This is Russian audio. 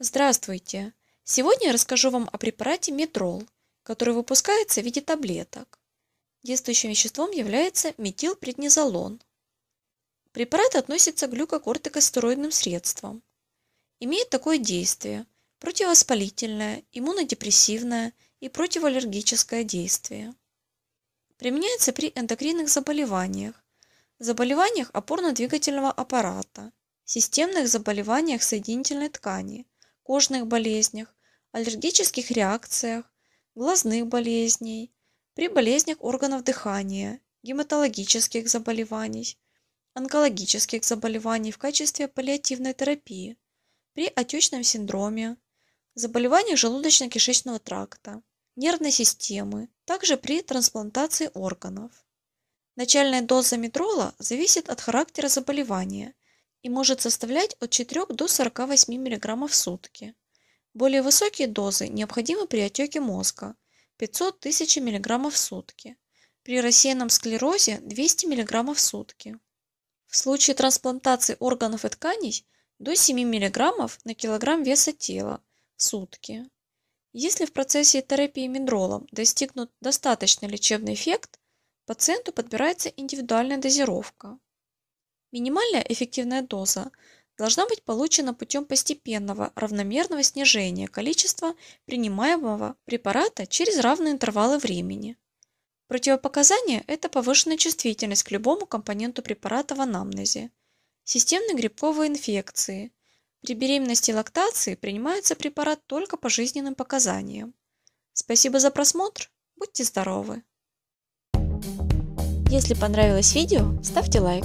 Здравствуйте! Сегодня я расскажу вам о препарате Метрол, который выпускается в виде таблеток. Действующим веществом является метилпреднизолон. Препарат относится к глюкокортикостероидным средствам. Имеет такое действие – противовоспалительное, иммунодепрессивное и противоаллергическое действие. Применяется при эндокринных заболеваниях, заболеваниях опорно-двигательного аппарата, системных заболеваниях соединительной ткани, кожных болезнях, аллергических реакциях, глазных болезней, при болезнях органов дыхания, гематологических заболеваний, онкологических заболеваний в качестве паллиативной терапии, при отечном синдроме, заболеваниях желудочно-кишечного тракта, нервной системы, также при трансплантации органов. Начальная доза метрола зависит от характера заболевания и может составлять от 4 до 48 мг в сутки. Более высокие дозы необходимы при отеке мозга 500-1000 мг в сутки, при рассеянном склерозе 200 мг в сутки. В случае трансплантации органов и тканей до 7 мг на килограмм веса тела в сутки. Если в процессе терапии миндролом достигнут достаточный лечебный эффект, пациенту подбирается индивидуальная дозировка. Минимальная эффективная доза должна быть получена путем постепенного равномерного снижения количества принимаемого препарата через равные интервалы времени. Противопоказание – это повышенная чувствительность к любому компоненту препарата в анамнезе, системные грибковые инфекции. При беременности и лактации принимается препарат только по жизненным показаниям. Спасибо за просмотр, будьте здоровы! Если понравилось видео, ставьте лайк.